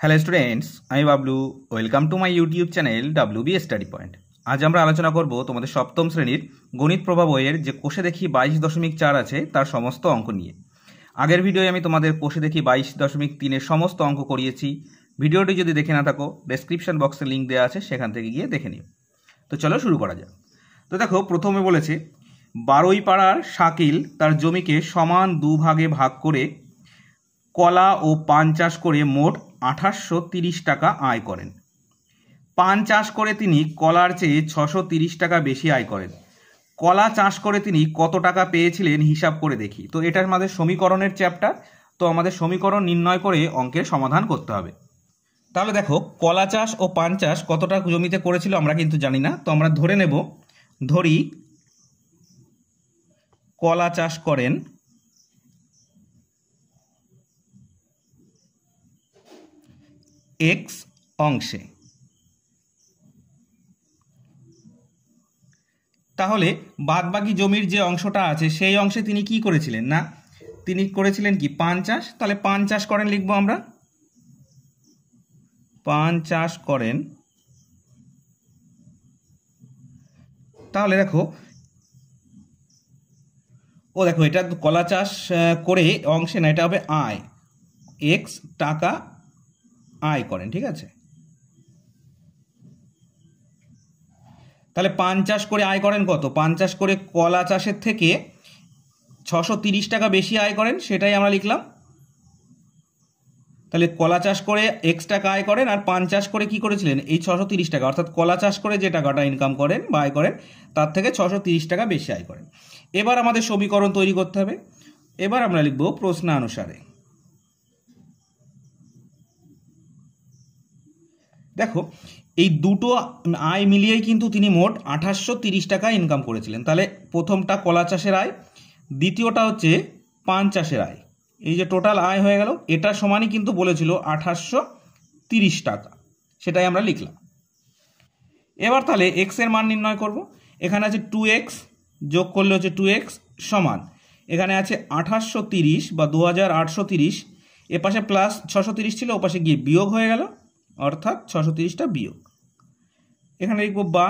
hello students আমি Bablu welcome to my YouTube channel W B study point আজ আমরা আলোচনা করব তোমাদের সপ্তম শ্রেণীর গণিত প্রভাব বইয়ের যে কোষে দেখি বাইশ দশমিক চার আছে তার সমস্ত অঙ্ক নিয়ে আগের ভিডিওয়ে আমি তোমাদের কোষে দেখি বাইশ দশমিক তিনের সমস্ত অঙ্ক করিয়েছি ভিডিওটি যদি দেখে না থাকো ডেসক্রিপশন বক্সে লিঙ্ক দেওয়া আছে সেখান থেকে গিয়ে দেখে নিও তো চলো শুরু করা যাক তো দেখো প্রথমে বলেছে বারোই পাড়ার শাকিল তার জমিকে সমান দুভাগে ভাগ করে কলা ও পান চাষ করে মোট আঠাশশো তিরিশ টাকা আয় করেন পান চাষ করে তিনি কলার চেয়ে ছশো তিরিশ টাকা বেশি আয় করেন কলা চাষ করে তিনি কত টাকা পেয়েছিলেন হিসাব করে দেখি তো এটা আমাদের সমীকরণের চ্যাপ্টার তো আমাদের সমীকরণ নির্ণয় করে অঙ্কের সমাধান করতে হবে তাহলে দেখো কলা চাষ ও পান চাষ কতটা জমিতে করেছিল আমরা কিন্তু জানি না তো আমরা ধরে নেব ধরি কলা চাষ করেন এক্স অংশে তাহলে বাদবাকি জমির যে অংশটা আছে সেই অংশে তিনি কি করেছিলেন না তিনি করেছিলেন কি পান চাষ তাহলে পান চাষ করেন লিখবো আমরা পান চাষ করেন তাহলে দেখো ও দেখো এটা কলা চাষ করে অংশে না এটা হবে আয় এক্স টাকা আয় করেন ঠিক আছে তাহলে পান চাষ করে আয় করেন কত পান চাষ করে কলা চাষের থেকে ছশো তিরিশ টাকা বেশি আয় করেন সেটাই আমরা লিখলাম তাহলে কলা চাষ করে এক্স টাকা আয় করেন আর পান চাষ করে কি করেছিলেন এই ছশো তিরিশ টাকা অর্থাৎ কলা চাষ করে যে টাকাটা ইনকাম করেন বা আয় করেন তার থেকে ছশো তিরিশ টাকা বেশি আয় করেন এবার আমাদের সমীকরণ তৈরি করতে হবে এবার আমরা লিখব অনুসারে দেখো এই দুটো আয় মিলিয়েই কিন্তু তিনি মোট আঠাশশো তিরিশ টাকা ইনকাম করেছিলেন তাহলে প্রথমটা কলা চাষের আয় দ্বিতীয়টা হচ্ছে পান চাষের আয় এই যে টোটাল আয় হয়ে গেল এটা সমানই কিন্তু বলেছিল আঠাশশো তিরিশ টাকা সেটাই আমরা লিখলাম এবার তাহলে এক্স এর মান নির্ণয় করব এখানে আছে টু এক্স যোগ করলে হচ্ছে টু এক্স সমান এখানে আছে আঠাশশো তিরিশ বা দু হাজার আটশো তিরিশ এপাশে প্লাস ছশো তিরিশ ছিল ওপাশে গিয়ে বিয়োগ হয়ে গেল অর্থাৎ ছশো তিরিশটা বিয়োগ এখানে লিখব বা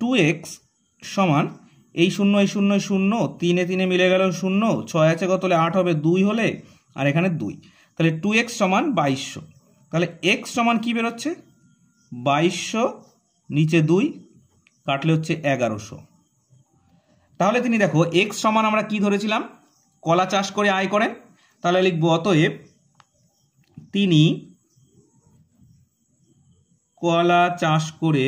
টু এক্স সমান এই শূন্য এই শূন্য শূন্য তিনে তিনে মিলে গেল শূন্য ছয় আছে কত হলে আট হবে দুই হলে আর এখানে দুই তাহলে টু এক্স সমান বাইশশো তাহলে এক্স সমান কী বেরোচ্ছে বাইশশো নিচে দুই কাটলে হচ্ছে এগারোশো তাহলে তিনি দেখো এক্স সমান আমরা কি ধরেছিলাম কলা চাষ করে আয় করেন তাহলে লিখব অতএব তিনি কলা চাষ করে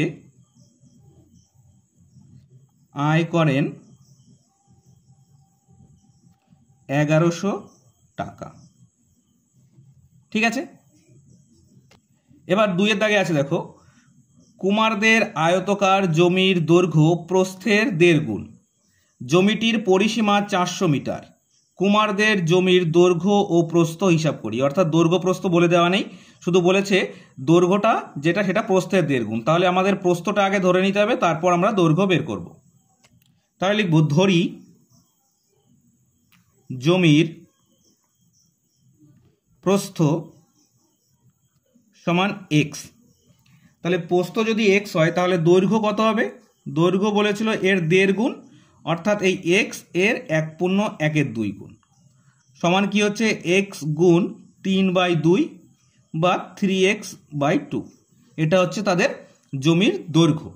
আয় করেন এগারোশো টাকা ঠিক আছে এবার দুইয়ের দাগে আছে দেখো কুমারদের আয়তকার জমির দৈর্ঘ্য প্রস্থের দেড় গুণ জমিটির পরিসীমা চারশো মিটার কুমারদের জমির দৈর্ঘ্য ও প্রস্থ হিসাব করি অর্থাৎ দৈর্ঘ্য প্রস্থ বলে দেওয়া নেই শুধু বলেছে দৈর্ঘ্যটা যেটা সেটা প্রস্থের দেড় গুণ তাহলে আমাদের প্রস্থটা আগে ধরে নিতে হবে তারপর আমরা দৈর্ঘ্য বের করব তাহলে লিখব ধরি জমির প্রস্থ সমান এক্স তাহলে প্রস্থ যদি এক্স হয় তাহলে দৈর্ঘ্য কত হবে দৈর্ঘ্য বলেছিল এর দেড় গুণ অর্থাৎ এই এক্স এর এক পূর্ণ একের দুই গুণ সমান কি হচ্ছে এক্স গুণ তিন বাই দুই বা থ্রি এক্স বাই টু এটা হচ্ছে তাদের জমির দৈর্ঘ্য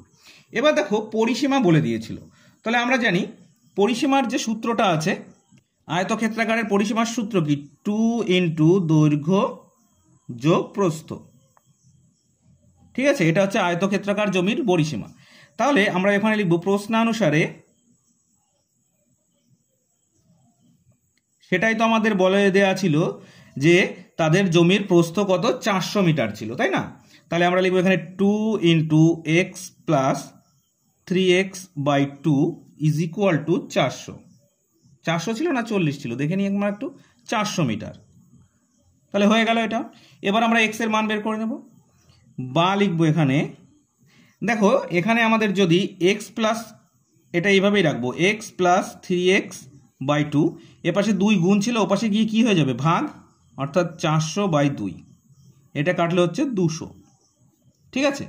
এবার দেখো পরিসীমা বলে দিয়েছিল তাহলে আমরা জানি পরিসীমার যে সূত্রটা আছে আয়তক্ষেত্রাকারের পরিসীমার সূত্র কি টু ইন্টু দৈর্ঘ্য যোগ প্রস্থ ঠিক আছে এটা হচ্ছে আয়তক্ষেত্রাকার জমির পরিসীমা তাহলে আমরা এখানে লিখব প্রশ্নানুসারে সেটাই তো আমাদের বলে দেয়া ছিল যে তাদের জমির প্রস্থ কত চারশো মিটার ছিল তাই না তাহলে আমরা লিখবো এখানে two into x plus three X by two is equal to চারশো চারশো ছিল না চল্লিশ ছিল দেখে নিই একবার একটু চারশো মিটার তাহলে হয়ে গেল এটা এবার আমরা এক্সের মান বের করে নেব বা লিখবো এখানে দেখো এখানে আমাদের যদি এক্স প্লাস এটা এইভাবেই রাখবো X plus three X by two এপাশে দুই গুণ ছিল ওপাশে গিয়ে কি হয়ে যাবে ভাগ অর্থাৎ চারশো বাই দুই এটা কাটলে হচ্ছে দুশো ঠিক আছে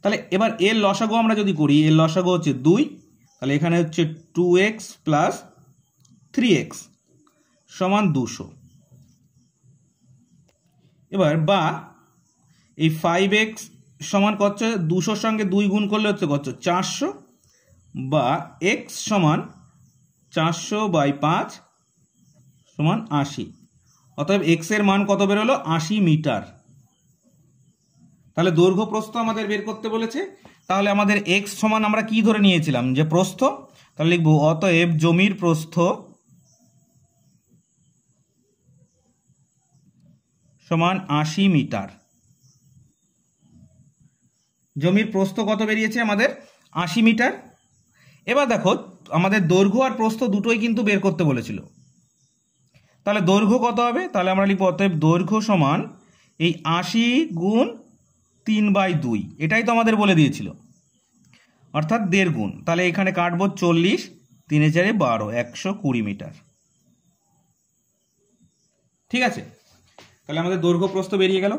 তাহলে এবার এর লসাগো আমরা যদি করি এর লসাগো হচ্ছে দুই তাহলে এখানে হচ্ছে two x plus three X সমান দুশো এবার বা এই ফাইভ এক্স সমান করছে দুশোর সঙ্গে দুই গুণ করলে হচ্ছে করছে চারশো বা এক্স সমান চারশো বাই পাঁচ সমান আশি অতএব এক্স এর মান কত বেরোলো আশি মিটার তাহলে দৈর্ঘ্য প্রস্থ আমাদের বের করতে বলেছে তাহলে আমাদের এক্স সমান আমরা কি ধরে নিয়েছিলাম যে প্রস্থ তাহলে লিখবো অতএব জমির প্রস্থ সমান আশি মিটার জমির প্রস্থ কত বেরিয়েছে আমাদের আশি মিটার এবার দেখো আমাদের দৈর্ঘ্য আর প্রস্থ দুটোই কিন্তু বের করতে বলেছিল তাহলে দৈর্ঘ্য কত হবে তাহলে আমরা লিখব অতএব দৈর্ঘ্য সমান এই আশি গুণ তিন বাই দুই এটাই তো আমাদের বলে দিয়েছিল অর্থাৎ দেড় গুণ তাহলে এখানে কাটবো চল্লিশ তিনে চারে বারো একশো কুড়ি মিটার ঠিক আছে তাহলে আমাদের দৈর্ঘ্য প্রস্থ বেরিয়ে গেল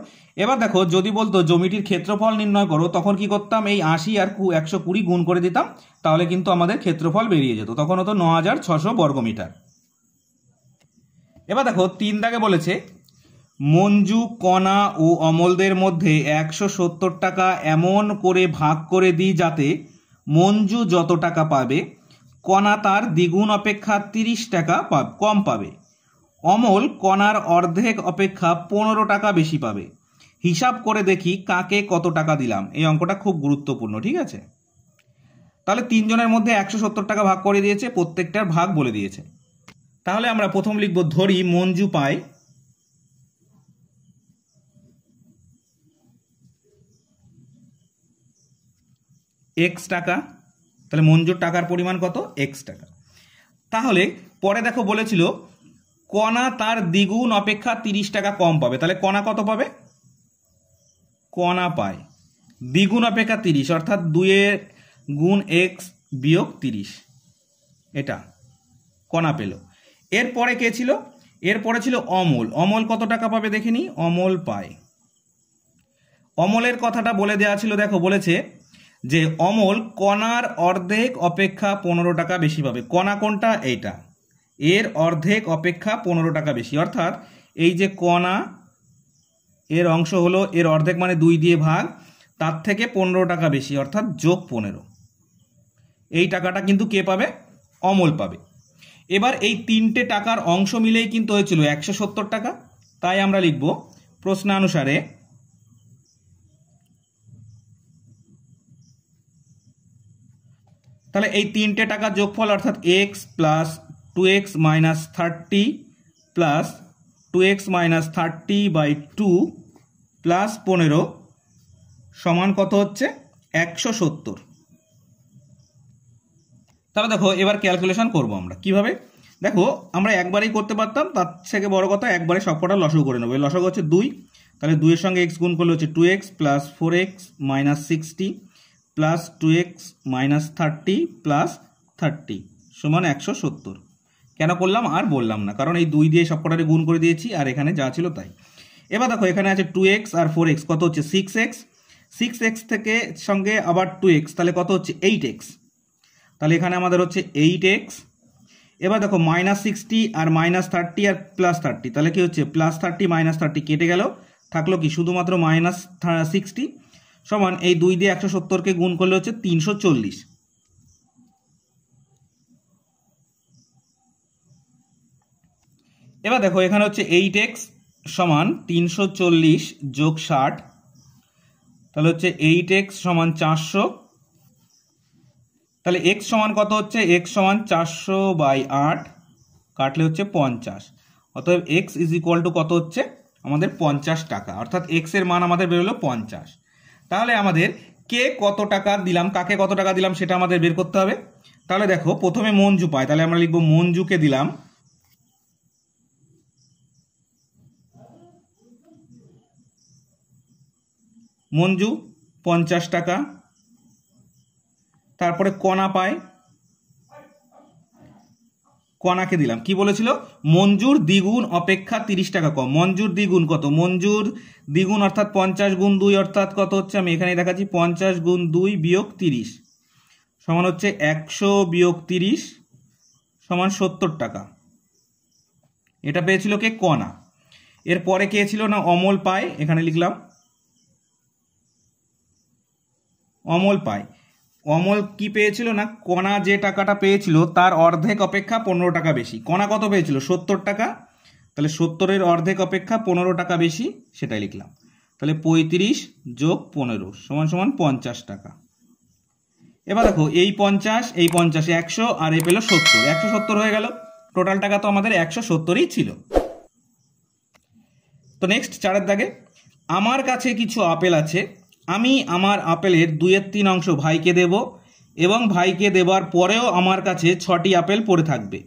এবার দেখো যদি বলতো জমিটির ক্ষেত্রফল নির্ণয় করো তখন কি করতাম এই আশি আর কু একশো কুড়ি গুণ করে দিতাম তাহলে কিন্তু আমাদের ক্ষেত্রফল বেরিয়ে যেত তখন হতো ন হাজার ছশো বর্গমিটার এবার দেখো তিন দাগে বলেছে মঞ্জু কণা ও অমলদের মধ্যে একশো সত্তর টাকা এমন করে ভাগ করে দিই যাতে মঞ্জু যত টাকা পাবে কণা তার দ্বিগুণ অপেক্ষা তিরিশ টাকা কম পাবে অমল কণার অর্ধেক অপেক্ষা পনেরো টাকা বেশি পাবে হিসাব করে দেখি কাকে কত টাকা দিলাম এই অঙ্কটা খুব গুরুত্বপূর্ণ ঠিক আছে তাহলে তিনজনের মধ্যে একশো সত্তর টাকা ভাগ করে দিয়েছে প্রত্যেকটার ভাগ বলে দিয়েছে তাহলে আমরা প্রথম লিখব ধরি মঞ্জু পাই এক্স টাকা তাহলে মঞ্জুর টাকার পরিমাণ কত এক্স টাকা তাহলে পরে দেখো বলেছিল কণা তার দ্বিগুণ অপেক্ষা তিরিশ টাকা কম পাবে তাহলে কণা কত পাবে কণা পায় দ্বিগুণ অপেক্ষা তিরিশ অর্থাৎ দুয়ের গুণ এক্স বিয়োগ তিরিশ এটা কণা পেল এরপরে কে ছিল এরপরে ছিল অমল অমল কত টাকা পাবে দেখিনি অমল পায় অমলের কথাটা বলে দেওয়া ছিল দেখো বলেছে যে অমল কণার অর্ধেক অপেক্ষা পনেরো টাকা বেশি পাবে কণা কোনটা এইটা এর অর্ধেক অপেক্ষা পনেরো টাকা বেশি অর্থাৎ এই যে কণা এর অংশ হলো এর অর্ধেক মানে দুই দিয়ে ভাগ তার থেকে পনেরো টাকা বেশি অর্থাৎ যোগ পনেরো এই টাকাটা কিন্তু কে পাবে অমল পাবে এবার এই তিনটে টাকার অংশ মিলেই কিন্তু হয়েছিল একশো সত্তর টাকা তাই আমরা লিখব প্রশ্নানুসারে তাহলে এই তিনটে টাকা যোগফল অর্থাৎ x plus two X minus thirty plus two X minus thirty by two plus পনেরো সমান কত হচ্ছে একশো সত্তর তাহলে দেখো এবার ক্যালকুলেশন করবো আমরা কিভাবে দেখো আমরা একবারেই করতে পারতাম তার থেকে বড় কথা একবারে সবকটা লসও করে নেবো এই হচ্ছে দুই তাহলে দুইয়ের সঙ্গে এক্স গুণ করলে হচ্ছে two x plus four X minus sixty plus two X minus thirty plus thirty সমান একশো সত্তর কেন করলাম আর বললাম না কারণ এই দুই দিয়ে সবকটারে গুণ করে দিয়েছি আর এখানে যা ছিল তাই এবার দেখো এখানে আছে টু এক্স আর ফোর এক্স কত হচ্ছে সিক্স এক্স সিক্স এক্স থেকে সঙ্গে আবার টু এক্স তাহলে কত হচ্ছে এইট এক্স তাহলে এখানে আমাদের হচ্ছে এইট এক্স এবার দেখো মাইনাস সিক্সটি আর মাইনাস থার্টি আর প্লাস থার্টি তাহলে কী হচ্ছে প্লাস থার্টি মাইনাস থার্টি কেটে গেল থাকলো কি শুধুমাত্র মাইনাস সিক্সটি সমান এই দুই দিয়ে একশো সত্তরকে গুণ করলে হচ্ছে তিনশো চল্লিশ এবার দেখো এখানে হচ্ছে এইট এক্স সমান তিনশো চল্লিশ যোগ ষাট তাহলে হচ্ছে এইট এক্স সমান চারশো তাহলে এক্স সমান কত হচ্ছে এক্স সমান চারশো বাই আট কাটলে হচ্ছে পঞ্চাশ অতএব এক্স ইজ ইকুয়াল টু কত হচ্ছে আমাদের পঞ্চাশ টাকা অর্থাৎ এক্স এর মান আমাদের বেরোলো পঞ্চাশ তাহলে আমাদের কে কত টাকা দিলাম কাকে কত টাকা দিলাম সেটা আমাদের বের করতে হবে তাহলে দেখো প্রথমে মঞ্জু পায় তাহলে আমরা লিখবো মঞ্জুকে দিলাম মঞ্জু পঞ্চাশ টাকা তারপরে কণা পায় কণাকে দিলাম কি বলেছিল মঞ্জুর দ্বিগুণ অপেক্ষা তিরিশ টাকা কম মঞ্জুর দ্বিগুণ কত মঞ্জুর দ্বিগুণ অর্থাৎ পঞ্চাশ গুণ দুই অর্থাৎ কত হচ্ছে আমি এখানে দেখাচ্ছি পঞ্চাশ গুণ দুই বিয়োগ তিরিশ সমান হচ্ছে একশো বিয়োগ তিরিশ সমান সত্তর টাকা এটা পেয়েছিল কে কণা এরপরে কে ছিল না অমল পায় এখানে লিখলাম অমল পায় অমল কি পেয়েছিল না কণা যে টাকাটা পেয়েছিল তার অর্ধেক অপেক্ষা পনেরো টাকা বেশি কণা কত পেয়েছিল সত্তর টাকা তাহলে সত্তরের অর্ধেক অপেক্ষা পনেরো টাকা বেশি সেটাই লিখলাম তাহলে পঁয়ত্রিশ যোগ পনেরো সমান সমান পঞ্চাশ টাকা এবার দেখো এই পঞ্চাশ এই পঞ্চাশ একশো আর এই পেল সত্তর একশো সত্তর হয়ে গেল টোটাল টাকা তো আমাদের একশো সত্তরই ছিল তো নেক্সট চারের দাগে আমার কাছে কিছু আপেল আছে আমি আমার আপেলের দুয়ের তিন অংশ ভাইকে দেব এবং ভাইকে দেবার পরেও আমার কাছে ছটি আপেল পড়ে থাকবে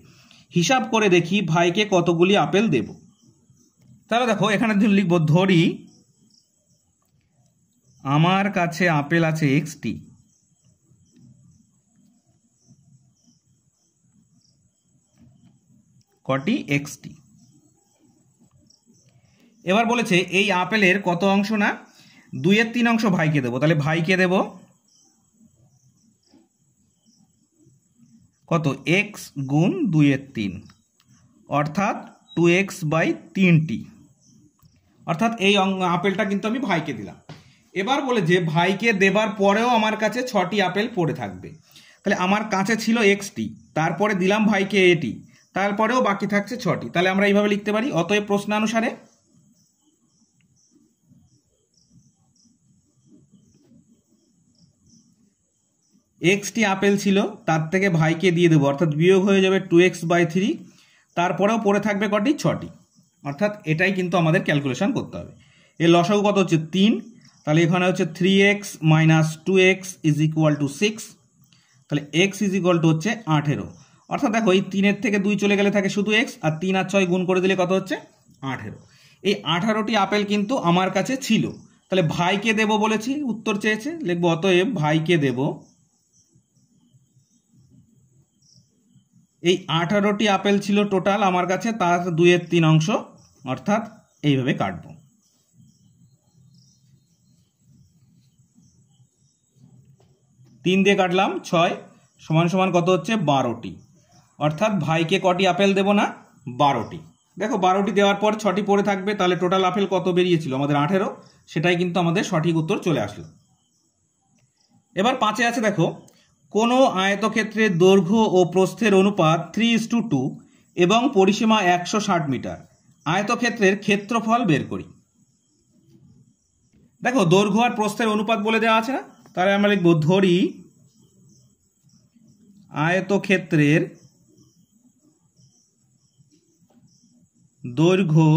হিসাব করে দেখি ভাইকে কতগুলি আপেল দেব তাহলে দেখো এখানে লিখব ধরি আমার কাছে আপেল আছে এক্সটি কটি এক্সটি এবার বলেছে এই আপেলের কত অংশ না দুইয়ের তিন অংশ ভাইকে দেবো তাহলে ভাইকে দেব কত এক্স গুণ দুইয়ের তিন অর্থাৎ টু এক্স বাই তিনটি অর্থাৎ এই আপেলটা কিন্তু আমি ভাইকে দিলাম এবার বলে যে ভাইকে দেবার পরেও আমার কাছে ছটি আপেল পড়ে থাকবে তাহলে আমার কাছে ছিল এক্সটি তারপরে দিলাম ভাইকে এটি তারপরেও বাকি থাকছে ছটি তাহলে আমরা এইভাবে লিখতে পারি অতএব প্রশ্নানুসারে এক্সটি আপেল ছিল তার থেকে ভাইকে দিয়ে দেবো অর্থাৎ বিয়োগ হয়ে যাবে টু এক্স বাই থ্রি তারপরেও পড়ে থাকবে কটি ছটি অর্থাৎ এটাই কিন্তু আমাদের ক্যালকুলেশন করতে হবে এর লসাগু কত হচ্ছে তিন তাহলে এখানে হচ্ছে three X minus two X is equal to six তাহলে এক্স ইজ ইকুয়াল টু হচ্ছে আঠেরো অর্থাৎ দেখো এই তিনের থেকে দুই চলে গেলে থাকে শুধু এক্স আর তিন আর ছয় গুণ করে দিলে কত হচ্ছে আঠেরো এই আঠারোটি আপেল কিন্তু আমার কাছে ছিল তাহলে ভাইকে দেব বলেছি উত্তর চেয়েছে লিখবো অতএব ভাইকে দেবো এই আঠারোটি আপেল ছিল টোটাল আমার কাছে তার দুয়ের তিন অংশ অর্থাৎ এইভাবে কাটব তিন দিয়ে কাটলাম ছয় সমান সমান কত হচ্ছে বারোটি অর্থাৎ ভাইকে কটি আপেল দেব না বারোটি দেখো বারোটি দেওয়ার পর ছটি পড়ে থাকবে তাহলে টোটাল আপেল কত বেরিয়েছিল আমাদের আঠেরো সেটাই কিন্তু আমাদের সঠিক উত্তর চলে আসলো এবার পাঁচে আছে দেখো কোনো আয়তক্ষেত্রের দৈর্ঘ্য ও প্রস্থের অনুপাত থ্রি ইস টু টু এবং পরিসীমা একশো ষাট মিটার আয়তক্ষেত্রের ক্ষেত্রফল বের করি দেখো দৈর্ঘ্য আর প্রস্থের অনুপাত বলে দেওয়া আছে না তাহলে আমরা লিখব ধরি আয়তক্ষেত্রের দৈর্ঘ্য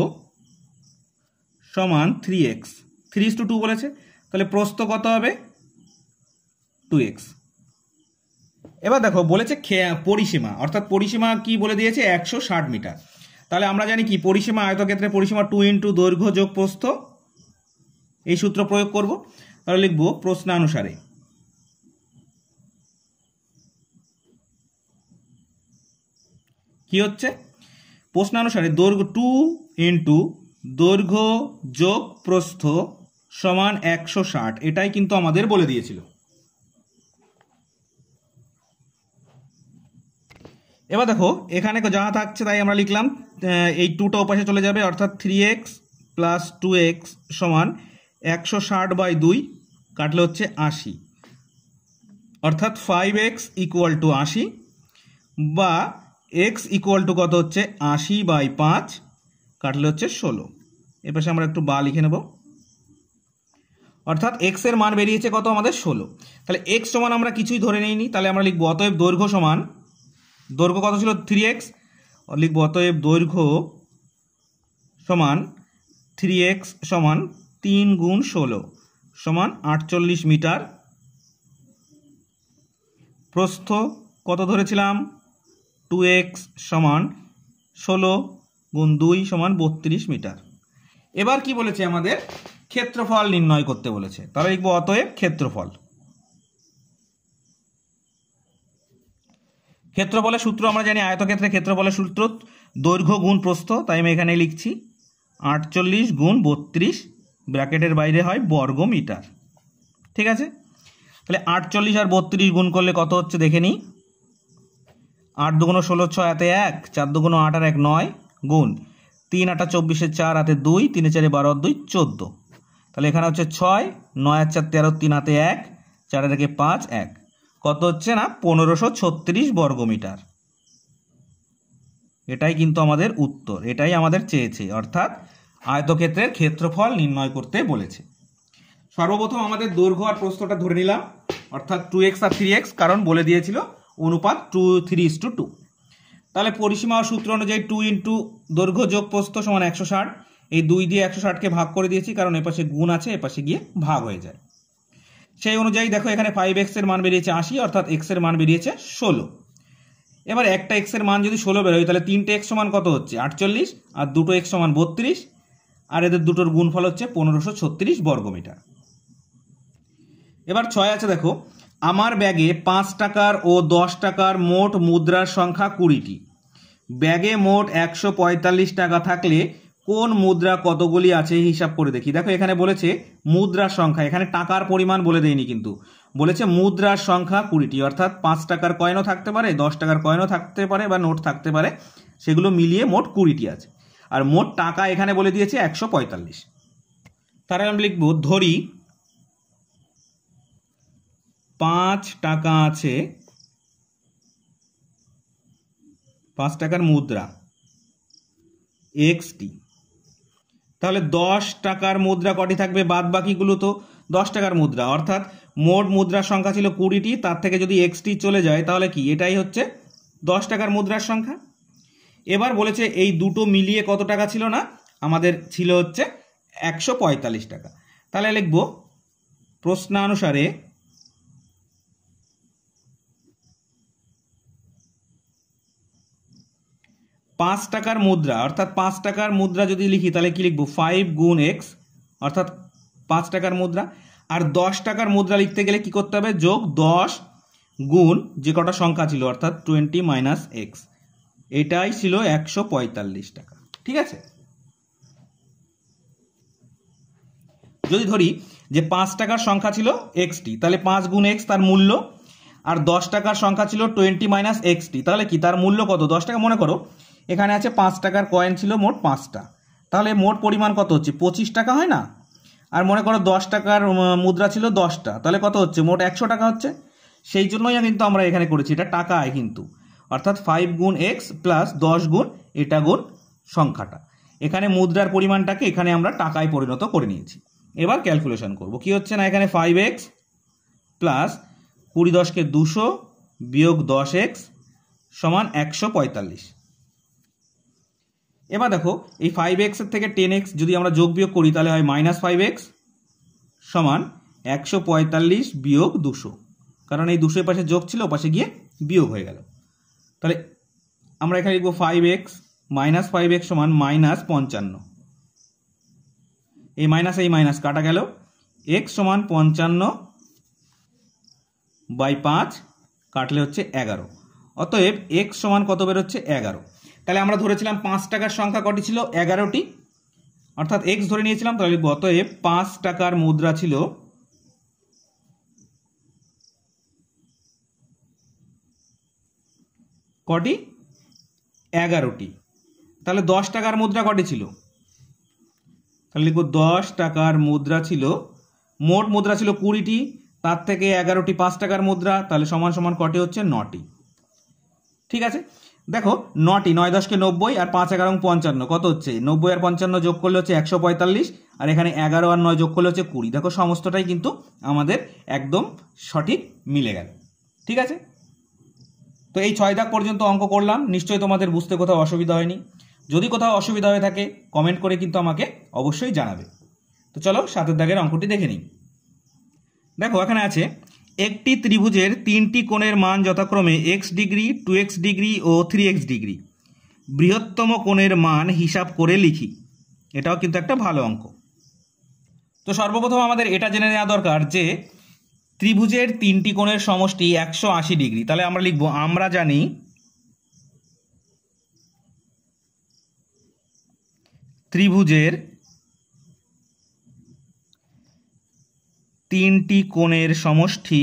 সমান three X three to two বলেছে তাহলে প্রস্থ কত হবে টু এক্স এবার দেখো বলেছে পরিসীমা অর্থাৎ পরিসীমা কি বলে দিয়েছে একশো ষাট মিটার তাহলে আমরা জানি কি পরিসীমা আয়তক্ষেত্রে পরিসীমা টু ইন্টু দৈর্ঘ্য যোগ প্রস্থ এই সূত্র প্রয়োগ করব তাহলে লিখব প্রশ্নানুসারে কি হচ্ছে প্রশ্নানুসারে দৈর্ঘ্য টু ইন্টু দৈর্ঘ্য যোগ প্রস্থ সমান একশো ষাট এটাই কিন্তু আমাদের বলে দিয়েছিল এবার দেখো এখানে যা থাকছে তাই আমরা লিখলাম এই টুটা উপাশে চলে যাবে অর্থাৎ three X plus two X সমান একশো ষাট বাই দুই কাটলে হচ্ছে আশি অর্থাৎ ফাইভ এক্স ইকুয়াল টু আশি বা এক্স ইকুয়াল টু কত হচ্ছে আশি বাই পাঁচ কাটলে হচ্ছে ষোলো এ পাশে আমরা একটু বা লিখে নেব অর্থাৎ এক্স এর মান বেরিয়েছে কত আমাদের ষোলো তাহলে এক্স সমান আমরা কিছুই ধরে নিইনি তাহলে আমরা লিখবো অতএব দৈর্ঘ্য সমান দৈর্ঘ্য কত ছিল থ্রি এক্স লিখব অতএব দৈর্ঘ্য সমান থ্রি এক্স সমান তিন গুণ ষোলো সমান আটচল্লিশ মিটার প্রস্থ কত ধরেছিলাম টু এক্স সমান ষোলো গুণ দুই সমান বত্রিশ মিটার এবার কি বলেছে আমাদের ক্ষেত্রফল নির্ণয় করতে বলেছে তারা লিখবো অতএব ক্ষেত্রফল ক্ষেত্রফলের সূত্র আমরা জানি আয়তক্ষেত্রে ক্ষেত্রফলের সূত্র দৈর্ঘ্য গুণ প্রস্থ তাই আমি এখানে লিখছি আটচল্লিশ গুণ বত্রিশ ব্র্যাকেটের বাইরে হয় বর্গ মিটার ঠিক আছে তাহলে আটচল্লিশ আর বত্রিশ গুণ করলে কত হচ্ছে দেখে নিই আট দুগুণ ষোলো ছয় হাতে এক চার দুগুণ আট আর এক নয় গুণ তিন আটা চব্বিশে চার হাতে দুই তিনে চারে বারো দুই চোদ্দো তাহলে এখানে হচ্ছে ছয় নয় আর চার তেরো তিন হাতে এক চারের একে পাঁচ এক কত হচ্ছে না পনেরোশো ছত্রিশ বর্গমিটার এটাই কিন্তু আমাদের উত্তর এটাই আমাদের চেয়েছে অর্থাৎ আয়তক্ষেত্রের ক্ষেত্রফল নির্ণয় করতে বলেছে সর্বপ্রথম আমাদের দৈর্ঘ্য আর প্রস্তটা ধরে নিলাম অর্থাৎ টু এক্স আর থ্রি এক্স কারণ বলে দিয়েছিল অনুপাত two three is to two two পরিসীমা সূত্র অনুযায়ী টু ইন্টু দৈর্ঘ্য যোগ প্রস্ত সমান একশো ষাট এই দুই দিয়ে একশো ষাটকে ভাগ করে দিয়েছি কারণ এপাশে গুণ আছে এপাশে গিয়ে ভাগ হয়ে যায় সেই অনুযায়ী দেখো এখানে ফাইভ এক্সের মান বেরিয়েছে আশি অর্থাৎ এক্সের মান বেরিয়েছে ষোলো এবার একটা এক্সের মান যদি ষোলো বেরোয় তাহলে তিনটে এক্স সমান কত হচ্ছে আটচল্লিশ আর দুটো এক্স সমান বত্রিশ আর এদের দুটোর গুণফল হচ্ছে পনেরোশো ছত্রিশ বর্গমিটার এবার ছয় আছে দেখো আমার ব্যাগে পাঁচ টাকার ও দশ টাকার মোট মুদ্রার সংখ্যা কুড়িটি ব্যাগে মোট একশো পঁয়তাল্লিশ টাকা থাকলে কোন মুদ্রা কতগুলি আছে হিসাব করে দেখি দেখো এখানে বলেছে মুদ্রার সংখ্যা এখানে টাকার পরিমাণ বলে দেয়নি কিন্তু বলেছে মুদ্রার সংখ্যা কুড়িটি অর্থাৎ পাঁচ টাকার কয়েনও থাকতে পারে দশ টাকার কয়েনও থাকতে পারে বা নোট থাকতে পারে সেগুলো মিলিয়ে মোট কুড়িটি আছে আর মোট টাকা এখানে বলে দিয়েছে একশো পঁয়তাল্লিশ তার আমি লিখব ধরি পাঁচ টাকা আছে পাঁচ টাকার মুদ্রা এক্সটি তাহলে দশ টাকার মুদ্রা কটি থাকবে বাদ বাকিগুলো তো দশ টাকার মুদ্রা অর্থাৎ মোট মুদ্রার সংখ্যা ছিল কুড়িটি তার থেকে যদি এক্সটি চলে যায় তাহলে কি এটাই হচ্ছে দশ টাকার মুদ্রার সংখ্যা এবার বলেছে এই দুটো মিলিয়ে কত টাকা ছিল না আমাদের ছিল হচ্ছে একশো টাকা তাহলে লিখব প্রশ্নানুসারে পাঁচ টাকার মুদ্রা অর্থাৎ পাঁচ টাকার মুদ্রা যদি লিখি তাহলে কী লিখবো ফাইভ গুণ এক্স অর্থাৎ পাঁচ টাকার মুদ্রা আর দশ টাকার মুদ্রা লিখতে গেলে কি করতে হবে যোগ দশ গুণ যে কটা সংখ্যা ছিল অর্থাৎ টোয়েন্টি মাইনাস এক্স এটাই ছিল একশো পঁয়তাল্লিশ টাকা ঠিক আছে যদি ধরি যে পাঁচ টাকার সংখ্যা ছিল এক্সটি তাহলে পাঁচ গুণ এক্স তার মূল্য আর দশ টাকার সংখ্যা ছিল টোয়েন্টি মাইনাস এক্সটি তাহলে কি তার মূল্য কত দশ টাকা মনে করো এখানে আছে পাঁচ টাকার কয়েন ছিল মোট পাঁচটা তাহলে মোট পরিমাণ কত হচ্ছে পঁচিশ টাকা হয় না আর মনে করো দশ টাকার মুদ্রা ছিল দশটা তাহলে কত হচ্ছে মোট একশো টাকা হচ্ছে সেই জন্যই কিন্তু আমরা এখানে করেছি এটা টাকা আয় কিন্তু অর্থাৎ ফাইভ গুণ এক্স প্লাস দশ গুণ এটা গুণ সংখ্যাটা এখানে মুদ্রার পরিমাণটাকে এখানে আমরা টাকায় পরিণত করে নিয়েছি এবার ক্যালকুলেশন করব কি হচ্ছে না এখানে ফাইভ এক্স প্লাস কুড়ি দশকে দুশো বিয়োগ দশ এক্স সমান একশো পঁয়তাল্লিশ এবার দেখো এই ফাইভ এক্সের থেকে টেন এক্স যদি আমরা যোগ বিয়োগ করি তাহলে হয় মাইনাস ফাইভ এক্স সমান একশো পঁয়তাল্লিশ বিয়োগ দুশো কারণ এই দুশোর পাশে যোগ ছিল পাশে গিয়ে বিয়োগ হয়ে গেল তাহলে আমরা এখানে লিখবো five X minus five X সমান মাইনাস পঞ্চান্ন এই মাইনাস এই মাইনাস কাটা গেল এক্স সমান পঞ্চান্ন বাই পাঁচ কাটলে হচ্ছে এগারো অতএব এক্স সমান কত বেরোচ্ছে এগারো তাহলে আমরা ধরেছিলাম পাঁচ টাকার সংখ্যা কটি ছিল এগারোটি অর্থাৎ এক্স ধরে নিয়েছিলাম তাহলে এ পাঁচ টাকার মুদ্রা ছিল কটি এগারোটি তাহলে দশ টাকার মুদ্রা কটি ছিল তাহলে লিখব দশ টাকার মুদ্রা ছিল মোট মুদ্রা ছিল কুড়িটি তার থেকে এগারোটি পাঁচ টাকার মুদ্রা তাহলে সমান সমান কটি হচ্ছে নটি ঠিক আছে দেখো নটি নয় দশকে নব্বই আর পাঁচ এগারো পঞ্চান্ন কত হচ্ছে নব্বই আর পঞ্চান্ন যোগ করলে হচ্ছে একশো পঁয়তাল্লিশ আর এখানে এগারো আর নয় যোগ করলে হচ্ছে কুড়ি দেখো সমস্তটাই কিন্তু আমাদের একদম সঠিক মিলে গেল ঠিক আছে তো এই ছয় দাগ পর্যন্ত অঙ্ক করলাম নিশ্চয়ই তোমাদের বুঝতে কোথাও অসুবিধা হয়নি যদি কোথাও অসুবিধা হয়ে থাকে কমেন্ট করে কিন্তু আমাকে অবশ্যই জানাবে তো চলো সাতের দাগের অঙ্কটি দেখে নিই দেখো এখানে আছে একটি ত্রিভুজের তিনটি কোণের মান যথাক্রমে X degree two X degree ও থ্রি এক্স ডিগ্রি বৃহত্তম কোণের মান হিসাব করে লিখি এটাও কিন্তু একটা ভালো অঙ্ক তো সর্বপ্রথম আমাদের এটা জেনে নেওয়া দরকার যে ত্রিভুজের তিনটি কোণের সমষ্টি একশো আশি ডিগ্রি তাহলে আমরা লিখব আমরা জানি ত্রিভুজের তিনটি কোণের সমষ্টি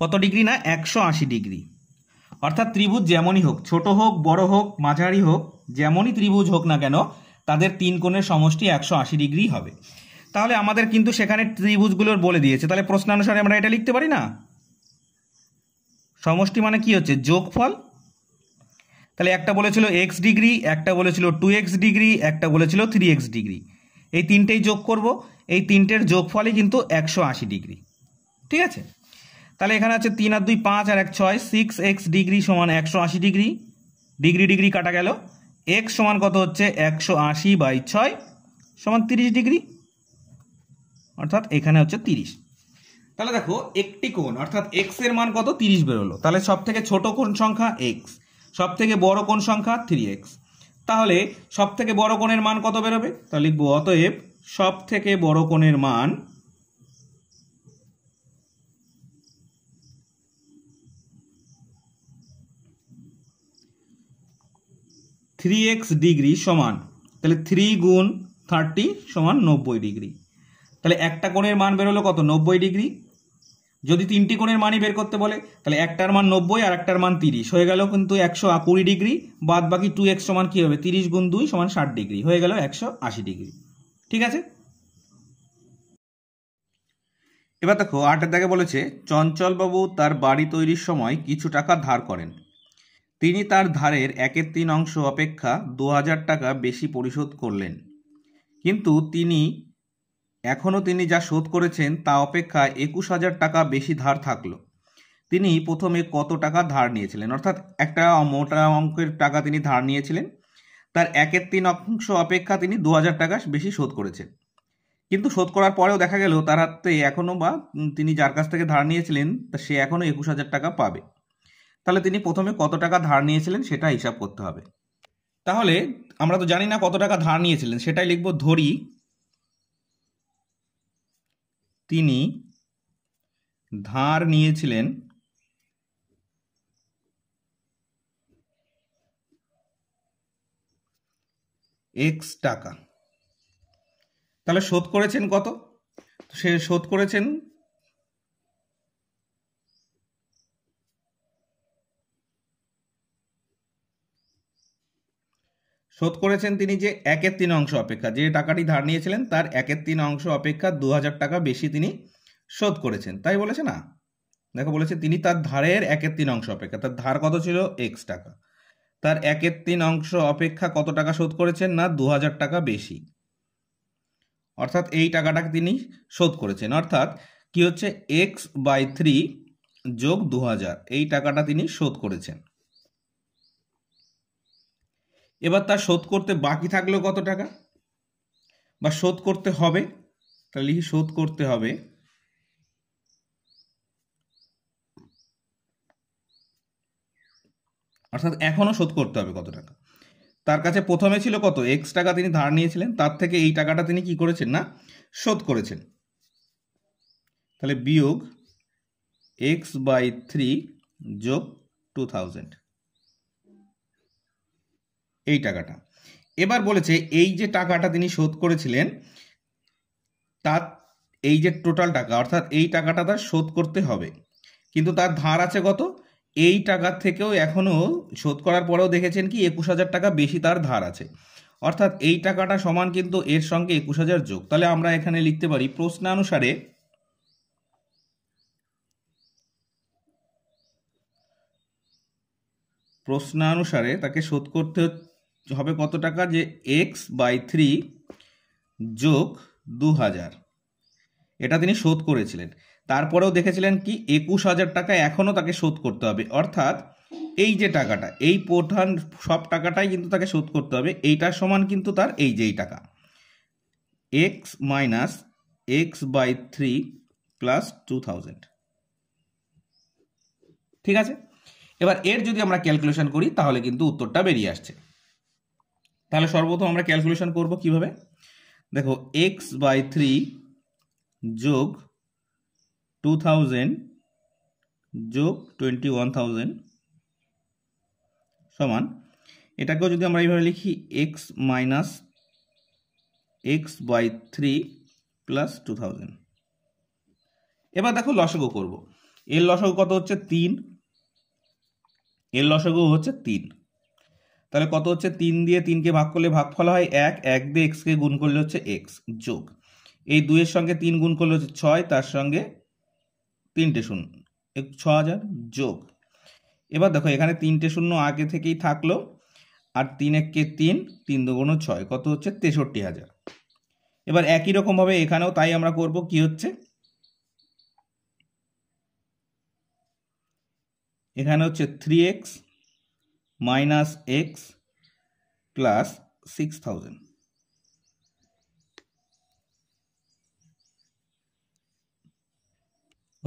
কত ডিগ্রি না একশো আশি ডিগ্রি অর্থাৎ ত্রিভুজ যেমনই হোক ছোট হোক বড় হোক মাঝারি হোক যেমনই ত্রিভুজ হোক না কেন তাদের তিন কোণের সমষ্টি একশো আশি ডিগ্রি হবে তাহলে আমাদের কিন্তু সেখানে ত্রিভুজগুলোর বলে দিয়েছে তাহলে প্রশ্নানুসারে আমরা এটা লিখতে পারি না সমষ্টি মানে কি হচ্ছে যোগফল তাহলে একটা বলেছিল এক্স ডিগ্রি একটা বলেছিল টু এক্স ডিগ্রি একটা বলেছিল থ্রি এক্স ডিগ্রি এই তিনটেই যোগ করব এই তিনটের যোগফলই কিন্তু একশো আশি ডিগ্রি ঠিক আছে তাহলে এখানে আছে তিন আর দুই পাঁচ আর এক ছয় সিক্স এক্স ডিগ্রি সমান একশো আশি ডিগ্রি ডিগ্রি ডিগ্রি কাটা গেল এক্স সমান কত হচ্ছে একশো আশি বাই ছয় সমান তিরিশ ডিগ্রি অর্থাৎ এখানে হচ্ছে তিরিশ তাহলে দেখো একটি কোণ অর্থাৎ এক্স এর মান কত তিরিশ বেরোলো তাহলে সব থেকে ছোট কোণ সংখ্যা এক্স সব থেকে বড় কোন সংখ্যা থ্রি এক্স তাহলে সবথেকে বড় কোণের মান কত বেরোবে তাহলে লিখবো অতএব সবথেকে বড় কোণের মান থ্রি এক্স ডিগ্রি সমান তাহলে থ্রি গুণ থার্টি সমান নব্বই ডিগ্রি তাহলে একটা কোণের মান বেরোলো কত নব্বই ডিগ্রি যদি তিনটি কোণের মানই বের করতে বলে তাহলে একটার মান নব্বই আর একটার মান তিরিশ হয়ে গেল কিন্তু একশো কুড়ি ডিগ্রি বাদ বাকি টু এক্স সমান কী হবে তিরিশ গুণ দুই সমান ষাট ডিগ্রি হয়ে গেল একশো আশি ডিগ্রি ঠিক আছে এবার দেখো আটের দাগে বলেছে চঞ্চলবাবু তার বাড়ি তৈরির সময় কিছু টাকা ধার করেন তিনি তার ধারের একের তিন অংশ অপেক্ষা দু হাজার টাকা বেশি পরিশোধ করলেন কিন্তু তিনি এখনও তিনি যা শোধ করেছেন তা অপেক্ষা একুশ হাজার টাকা বেশি ধার থাকলো তিনি প্রথমে কত টাকা ধার নিয়েছিলেন অর্থাৎ একটা মোটা অঙ্কের টাকা তিনি ধার নিয়েছিলেন তার একের তিন অংশ অপেক্ষা তিনি দু হাজার টাকা বেশি শোধ করেছেন কিন্তু শোধ করার পরেও দেখা গেল তার হাতে এখনও বা তিনি যার কাছ থেকে ধার নিয়েছিলেন তা সে এখনও একুশ হাজার টাকা পাবে তাহলে তিনি প্রথমে কত টাকা ধার নিয়েছিলেন সেটা হিসাব করতে হবে তাহলে আমরা তো জানি না কত টাকা ধার নিয়েছিলেন সেটাই লিখব ধরি তিনি ধার নিয়েছিলেন এক্স টাকা তাহলে শোধ করেছেন কত সে শোধ করেছেন শোধ করেছেন তিনি যে একের তিন অংশ অপেক্ষা যে টাকাটি ধার নিয়েছিলেন তার একের তিন অংশ অপেক্ষা দু হাজার টাকা বেশি তিনি শোধ করেছেন তাই বলেছে না দেখো বলেছে তিনি তার ধারের একের তিন অংশ অপেক্ষা তার ধার কত ছিল এক্স টাকা তার একের তিন অংশ অপেক্ষা কত টাকা শোধ করেছেন না দু হাজার টাকা বেশি অর্থাৎ এই টাকাটাকে তিনি শোধ করেছেন অর্থাৎ কি হচ্ছে এক্স বাই থ্রি যোগ দু হাজার এই টাকাটা তিনি শোধ করেছেন এবার তার শোধ করতে বাকি থাকলেও কত টাকা বা শোধ করতে হবে তাহলে লিখি শোধ করতে হবে অর্থাৎ এখনও শোধ করতে হবে কত টাকা তার কাছে প্রথমে ছিল কত এক্স টাকা তিনি ধার নিয়েছিলেন তার থেকে এই টাকাটা তিনি কি করেছেন না শোধ করেছেন তাহলে বিয়োগ এক্স বাই থ্রি যোগ টু থাউজেন্ড এই টাকাটা এবার বলেছে এই যে টাকাটা তিনি শোধ করেছিলেন তার এই যে টোটাল টাকা অর্থাৎ এই টাকাটা তার শোধ করতে হবে কিন্তু তার ধার আছে কত এই টাকার থেকেও এখনও শোধ করার পরেও দেখেছেন কি একুশ হাজার টাকা বেশি তার ধার আছে অর্থাৎ এই টাকাটা সমান কিন্তু এর সঙ্গে একুশ হাজার যোগ তাহলে আমরা এখানে লিখতে পারি প্রশ্নানুসারে প্রশ্নানুসারে তাকে শোধ করতে হবে কত টাকা যে এক্স বাই থ্রি যোগ দু হাজার এটা তিনি শোধ করেছিলেন তারপরেও দেখেছিলেন কি একুশ হাজার টাকা এখনও তাকে শোধ করতে হবে অর্থাৎ এই যে টাকাটা এই প্রধান সব টাকাটাই কিন্তু তাকে শোধ করতে হবে এইটার সমান কিন্তু তার এই যে এই টাকা X minus X by three plus two thousand ঠিক আছে এবার এর যদি আমরা ক্যালকুলেশন করি তাহলে কিন্তু উত্তরটা বেরিয়ে আসছে তাহলে সর্বপ্রথম আমরা ক্যালকুলেশন করব কিভাবে দেখো এক্স বাই থ্রি যোগ টু থাউজেন্ড যোগ টোয়েন্টি ওয়ান থাউজেন্ড সমান এটাকেও যদি আমরা এইভাবে লিখি X minus X by three plus two thousand এবার দেখো লসগো করবো এর লসক কত হচ্ছে তিন এর লসগো হচ্ছে তিন তাহলে কত হচ্ছে তিন দিয়ে তিনকে ভাগ করলে ভাগ ফল হয় এক এক দিয়ে এক্সকে গুণ করলে হচ্ছে এক্স যোগ এই দুইয়ের সঙ্গে তিন গুণ করলে হচ্ছে ছয় তার সঙ্গে তিনটে শূন্য ছ হাজার যোগ এবার দেখো এখানে তিনটে শূন্য আগে থেকেই থাকলো আর তিন এককে তিন তিন দুগুণ ছয় কত হচ্ছে তেষট্টি হাজার এবার একই রকমভাবে এখানেও তাই আমরা করব কি হচ্ছে এখানে হচ্ছে three X minus X plus six thousand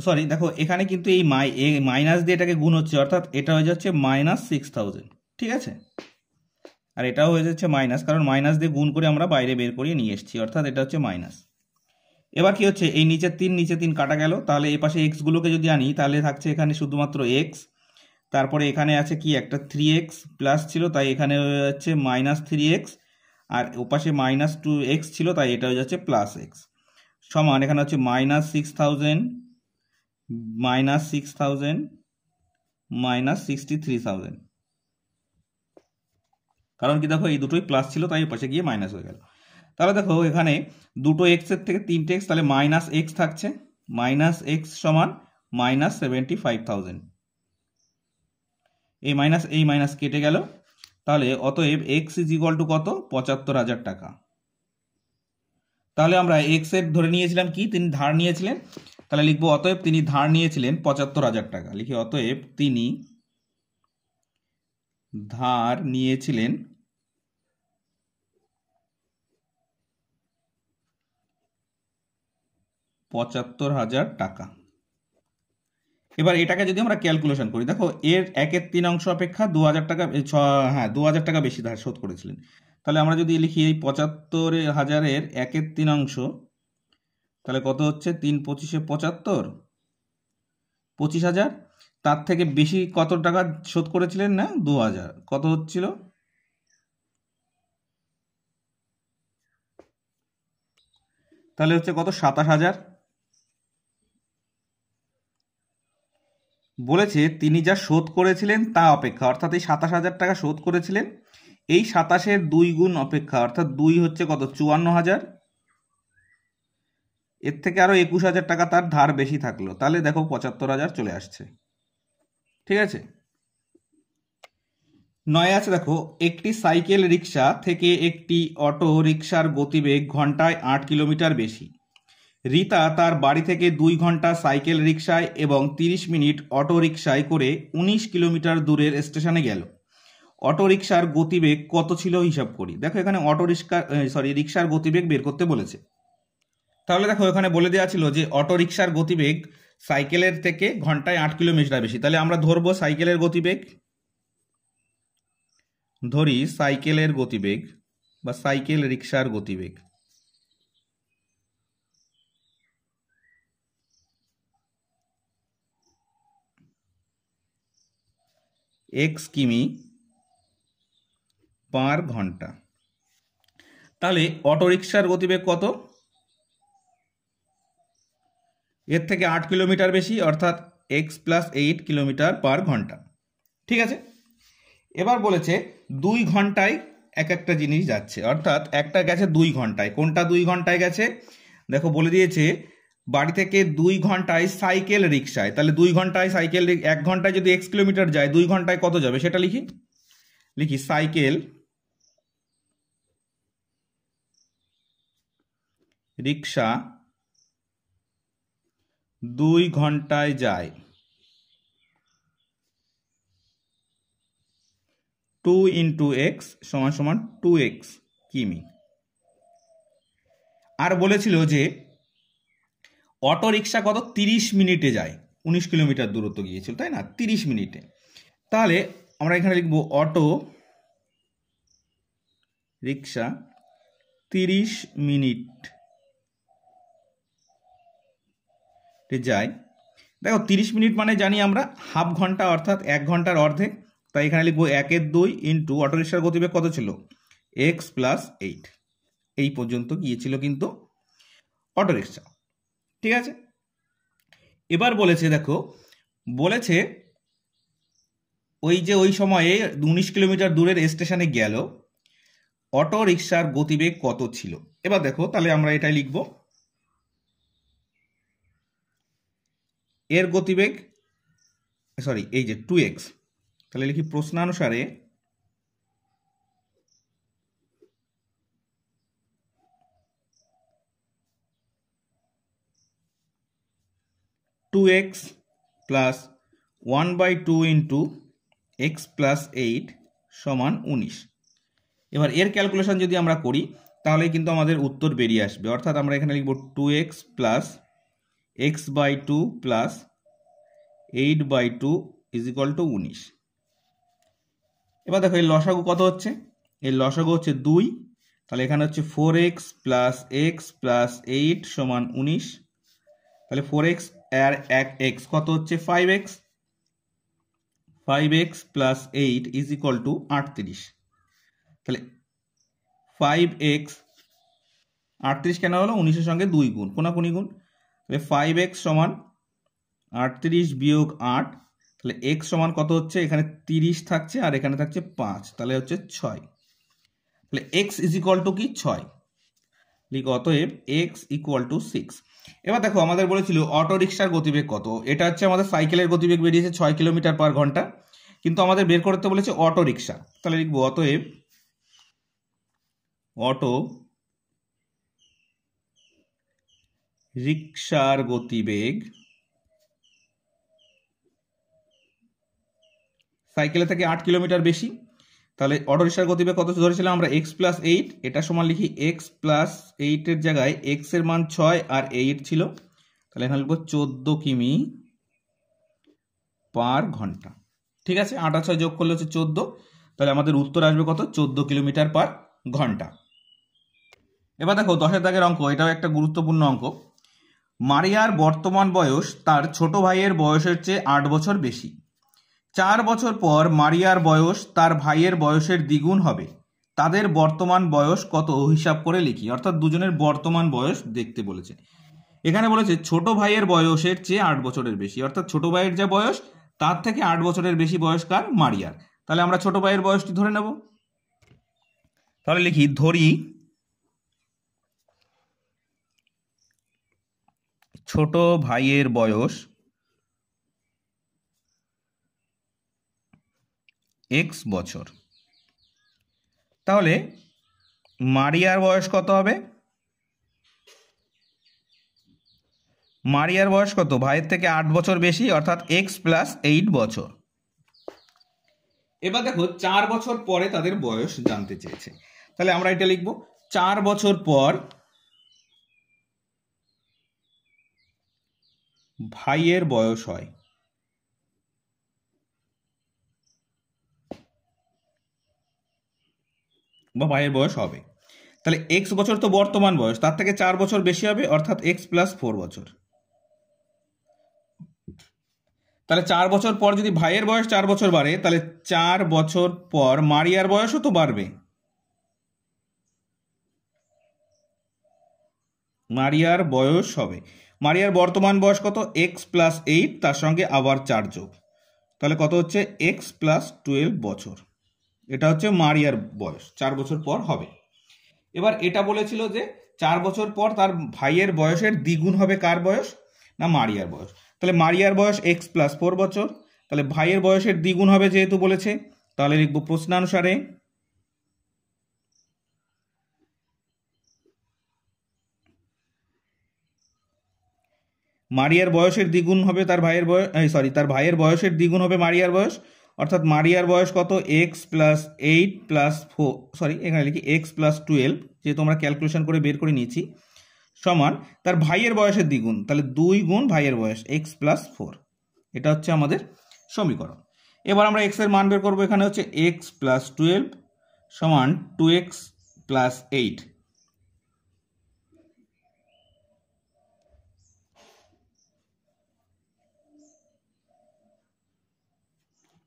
sorry দেখো এখানে কিন্তু এই মাই মাইনাস দিয়ে এটাকে গুণ হচ্ছে অর্থাৎ এটা হয়ে যাচ্ছে মাইনাস সিক্স থাউজেন্ড ঠিক আছে আর এটাও হয়ে যাচ্ছে মাইনাস কারণ মাইনাস দিয়ে গুণ করে আমরা বাইরে বের করিয়ে নিয়ে এসেছি অর্থাৎ এটা হচ্ছে মাইনাস এবার কি হচ্ছে এই নিচে তিন নিচে তিন কাটা গেল তাহলে এই পাশে এক্সগুলোকে যদি আনি তাহলে থাকছে এখানে শুধুমাত্র এক্স তারপরে এখানে আছে কি একটা থ্রি এক্স প্লাস ছিল তাই এখানে হয়ে যাচ্ছে মাইনাস থ্রি এক্স আর ওপাশে মাইনাস টু এক্স ছিল তাই এটা হয়ে যাচ্ছে প্লাস এক্স সমান এখানে হচ্ছে minus six thousand minus six thousand minus sixty three thousand কারণ কি দেখো এই দুটোই প্লাস ছিল তাই পাশে গিয়ে মাইনাস হয়ে গেল তাহলে দেখো এখানে দুটো এক্সের থেকে তিনটে এক্স তাহলে মাইনাস এক্স থাকছে মাইনাস এক্স সমান মাইনাস সেভেন্টি ফাইভ থাউজেন্ড এই মাইনাস এই মাইনাস কেটে গেল তাহলে অতএব এক্স ইজ ইকুয়াল টু কত পঁচাত্তর হাজার টাকা তাহলে আমরা এক্স এর ধরে নিয়েছিলাম কি তিনি ধার নিয়েছিলেন তাহলে লিখবো অতএব তিনি ধার নিয়েছিলেন পঁচাত্তর হাজার টাকা লিখে অতএব তিনি ধার নিয়েছিলেন পঁচাত্তর হাজার টাকা এবার এটাকে যদি আমরা ক্যালকুলেশন করি দেখো এর একের তিন অংশ অপেক্ষা দু হাজার টাকা ছ হ্যাঁ দু হাজার টাকা বেশি ধার শোধ করেছিলেন তাহলে আমরা যদি লিখি এই পঁচাত্তর হাজারের একের তিন অংশ তাহলে কত হচ্ছে তিন পঁচিশে পঁচাত্তর পঁচিশ হাজার তার থেকে বেশি কত টাকা শোধ করেছিলেন না দু হাজার কত হচ্ছিল তাহলে হচ্ছে কত সাতাশ হাজার বলেছে তিনি যা শোধ করেছিলেন তা অপেক্ষা অর্থাৎ এই সাতাশ হাজার টাকা শোধ করেছিলেন এই সাতাশের দুই গুণ অপেক্ষা অর্থাৎ দুই হচ্ছে কত চুয়ান্ন হাজার এর থেকে আরও একুশ হাজার টাকা তার ধার বেশি থাকলো তাহলে দেখো পঁচাত্তর হাজার চলে আসছে ঠিক আছে নয় আছে দেখো একটি সাইকেল রিক্সা থেকে একটি অটো রিক্সার গতিবেগ ঘন্টায় আট কিলোমিটার বেশি রিতা তার বাড়ি থেকে দুই ঘন্টা সাইকেল রিক্সায় এবং ৩০ মিনিট অটো রিক্সায় করে ১৯ কিলোমিটার দূরের স্টেশনে গেল অটো রিক্সার গতিবেগ কত ছিল হিসাব করি দেখো এখানে অটো রিক্সা সরি রিক্সার গতিবেগ বের করতে বলেছে তাহলে দেখো এখানে বলে দেওয়া ছিল যে অটো রিক্সার গতিবেগ সাইকেলের থেকে ঘন্টায় আট কিলোমিটার বেশি তাহলে আমরা ধরবো সাইকেলের গতিবেগ ধরি সাইকেলের গতিবেগ বা সাইকেল রিক্সার গতিবেগ এক্স কিমি পার ঘন্টা তাহলে অটোরিকশার গতিবেগ কত এর থেকে আট কিলোমিটার বেশি অর্থাৎ x plus eight kilometre per ঘন্টা ঠিক আছে এবার বলেছে দুই ঘন্টায় এক একটা জিনিস যাচ্ছে অর্থাৎ একটা গেছে দুই ঘন্টায় কোনটা দুই ঘন্টায় গেছে দেখো বলে দিয়েছে বাড়ি থেকে দুই ঘন্টায় সাইকেল রিক্সায় তাহলে দুই ঘন্টায় সাইকেল এক ঘন্টায় যদি এক্স কিলোমিটার যায় দুই ঘন্টায় কত যাবে সেটা লিখি লিখি সাইকেল রিক্সা দুই ঘন্টায় যায় টু ইন্টু এক্স সমান সমান টু এক্স কিমি আর বলেছিল যে অটো রিক্সা কত তিরিশ মিনিটে যায় উনিশ কিলোমিটার দূরত্ব গিয়েছিল তাই না তিরিশ মিনিটে তাহলে আমরা এখানে লিখব অটো রিক্সা তিরিশ মিনিট যায় দেখো তিরিশ মিনিট মানে জানি আমরা হাফ ঘন্টা অর্থাৎ এক ঘন্টার অর্ধেক তাই এখানে লিখবো একের দুই ইন্টু অটোরিক্সার গতিবেগ কত ছিল এক্স প্লাস এইট এই পর্যন্ত গিয়েছিল কিন্তু অটোরিক্সা ঠিক আছে এবার বলেছে দেখো বলেছে ওই যে ওই সময়ে উনিশ কিলোমিটার দূরের স্টেশনে গেল অটো রিক্সার গতিবেগ কত ছিল এবার দেখো তাহলে আমরা এটাই লিখব এর গতিবেগ সরি এই যে টু এক্স তাহলে লিখি প্রশ্নানুসারে two x plus one by two into x plus eight সমান উনিশ এবার এর ক্যালকুলেশন যদি আমরা করি তাহলে কিন্তু আমাদের উত্তর বেরিয়ে আসবে অর্থাৎ আমরা এখানে লিখব two x plus x by two plus eight by two is equal to উনিশ এবার দেখো এই লসাগু কত হচ্ছে এই লসাগু হচ্ছে দুই তাহলে এখানে হচ্ছে four x plus x plus eight সমান উনিশ তাহলে ফোর এক্স আর এক এক্স কত হচ্ছে five x five x plus eight is equal to আটত্রিশ তাহলে ফাইভ এক্স আটত্রিশ কেন হলো উনিশের সঙ্গে দুই গুণ কোনাকুনি গুণ তাহলে ফাইভ এক্স সমান আটত্রিশ বিয়োগ আট তাহলে এক্স সমান কত হচ্ছে এখানে তিরিশ থাকছে আর এখানে থাকছে পাঁচ তাহলে হচ্ছে ছয় তাহলে এক্স ইজ ইকল টু কি ছয় লিখ অতএব এক্স ইকুয়াল টু সিক্স এবার দেখো আমাদের বলেছিল অটো রিক্সার গতিবেগ কত এটা হচ্ছে আমাদের সাইকেলের গতিবেগ বেরিয়েছে ছয় কিলোমিটার পার ঘন্টা কিন্তু আমাদের বের করতে বলেছে অটো রিক্সা তাহলে লিখবো অতএব অটো রিক্সার গতিবেগ সাইকেলে থেকে আট কিলোমিটার বেশি তাহলে অর্ডার রিক্সার গতিবেগ কত ধরেছিলাম আমরা এক্স প্লাস এইট এটা সমান লিখি এক্স প্লাস এইটের জায়গায় এক্সের মান ছয় আর এইট ছিল তাহলে এখানে লিখবো চোদ্দো কিমি পার ঘন্টা ঠিক আছে আটা ছয় যোগ করলে হচ্ছে চোদ্দো তাহলে আমাদের উত্তর আসবে কত চোদ্দ কিলোমিটার পার ঘন্টা এবার দেখো দশের দাগের অঙ্ক এটাও একটা গুরুত্বপূর্ণ অঙ্ক মারিয়ার বর্তমান বয়স তার ছোট ভাইয়ের বয়সের চেয়ে আট বছর বেশি চার বছর পর মারিয়ার বয়স তার ভাইয়ের বয়সের দ্বিগুণ হবে তাদের বর্তমান বয়স কত হিসাব করে লিখি অর্থাৎ দুজনের বর্তমান বয়স দেখতে বলেছে এখানে বলেছে ছোট ভাইয়ের বয়সের চেয়ে আট বছরের বেশি অর্থাৎ ছোট ভাইয়ের যা বয়স তার থেকে আট বছরের বেশি বয়স কার মারিয়ার তাহলে আমরা ছোট ভাইয়ের বয়সটি ধরে নেব তাহলে লিখি ধরি ছোট ভাইয়ের বয়স এক্স বছর তাহলে মারিয়ার বয়স কত হবে মারিয়ার বয়স কত ভাইয়ের থেকে আট বছর বেশি অর্থাৎ এক্স প্লাস এইট বছর এবার দেখো চার বছর পরে তাদের বয়স জানতে চেয়েছে তাহলে আমরা এটা লিখব চার বছর পর ভাইয়ের বয়স হয় বা মায়ের বয়স হবে তাহলে এক্স বছর তো বর্তমান বয়স তার থেকে চার বছর বেশি হবে অর্থাৎ এক্স প্লাস ফোর বছর তাহলে চার বছর পর যদি ভাইয়ের বয়স চার বছর বাড়ে তাহলে চার বছর পর মারিয়ার বয়সও তো বাড়বে মারিয়ার বয়স হবে মারিয়ার বর্তমান বয়স কত এক্স প্লাস এইট তার সঙ্গে আবার চার যোগ তাহলে কত হচ্ছে এক্স প্লাস টুয়েলভ বছর এটা হচ্ছে মারিয়ার বয়স চার বছর পর হবে এবার এটা বলেছিল যে চার বছর পর তার ভাইয়ের বয়সের দ্বিগুণ হবে কার বয়স না মারিয়ার বয়স তাহলে মারিয়ার বয়স এক্স প্লাস ফোর বছর তাহলে ভাইয়ের বয়সের দ্বিগুণ হবে যেহেতু বলেছে তাহলে লিখব প্রশ্নানুসারে মারিয়ার বয়সের দ্বিগুণ হবে তার ভাইয়ের বয়স সরি তার ভাইয়ের বয়সের দ্বিগুণ হবে মারিয়ার বয়স অর্থাৎ মারিয়ার বয়স কত x plus eight plus four sorry এখানে লিখি এক্স প্লাস টুয়েলভ যেহেতু আমরা ক্যালকুলেশন করে বের করে নিয়েছি সমান তার ভাইয়ের বয়সের দ্বিগুণ তাহলে দুই গুণ ভাইয়ের বয়স এক্স প্লাস ফোর এটা হচ্ছে আমাদের সমীকরণ এবার আমরা এক্সের মান বের করবো এখানে হচ্ছে এক্স প্লাস টুয়েলভ সমান টু এক্স প্লাস এইট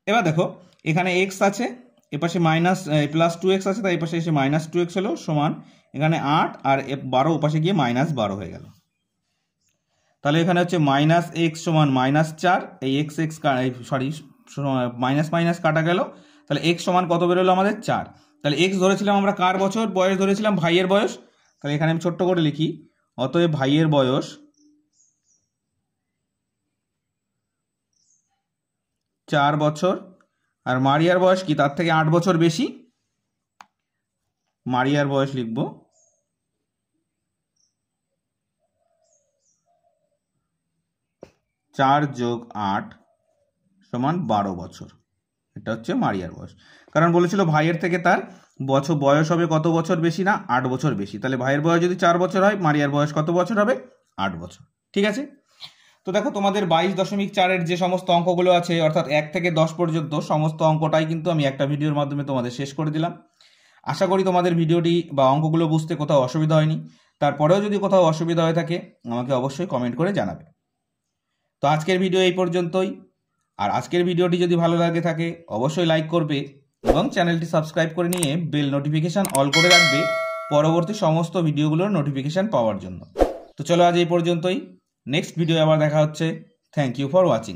এবার দেখো এখানে এক্স আছে এপাশে মাইনাস প্লাস টু এক্স আছে তাই এপাশে এসে মাইনাস টু এক্স হলো সমান এখানে আট আর বারো ওপাশে গিয়ে মাইনাস বারো হয়ে গেল তাহলে এখানে হচ্ছে মাইনাস এক্স সমান মাইনাস চার এই x x sorry minus minus কাটা গেল তাহলে এক্স সমান কত বেরোলো আমাদের চার তাহলে এক্স ধরেছিলাম আমরা কার বছর বয়স ধরেছিলাম ভাইয়ের বয়স তাহলে এখানে আমি ছোট্ট করে লিখি অতএব ভাইয়ের বয়স চার বছর আর মারিয়ার বয়স কি তার থেকে আট বছর বেশি মারিয়ার বয়স লিখব চার যোগ আট সমান বারো বছর এটা হচ্ছে মারিয়ার বয়স কারণ বলেছিল ভাইয়ের থেকে তার বছর বয়স হবে কত বছর বেশি না আট বছর বেশি তাহলে ভাইয়ের বয়স যদি চার বছর হয় মারিয়ার বয়স কত বছর হবে আট বছর ঠিক আছে তো দেখো তোমাদের বাইশ দশমিক চারের যে সমস্ত অঙ্কগুলো আছে অর্থাৎ এক থেকে দশ পর্যন্ত সমস্ত অঙ্কটাই কিন্তু আমি একটা ভিডিওর মাধ্যমে তোমাদের শেষ করে দিলাম আশা করি তোমাদের ভিডিওটি বা অঙ্কগুলো বুঝতে কোথাও অসুবিধা হয়নি তারপরেও যদি কোথাও অসুবিধা হয়ে থাকে আমাকে অবশ্যই কমেন্ট করে জানাবে তো আজকের ভিডিও এই পর্যন্তই আর আজকের ভিডিওটি যদি ভালো লাগে থাকে অবশ্যই লাইক করবে এবং চ্যানেলটি সাবস্ক্রাইব করে নিয়ে বেল নোটিফিকেশান অল করে রাখবে পরবর্তী সমস্ত ভিডিওগুলোর নোটিফিকেশান পাওয়ার জন্য তো চলো আজ এই পর্যন্তই নেক্সট ভিডিও আবার দেখা হচ্ছে থ্যাংক ইউ ফর ওয়াচিং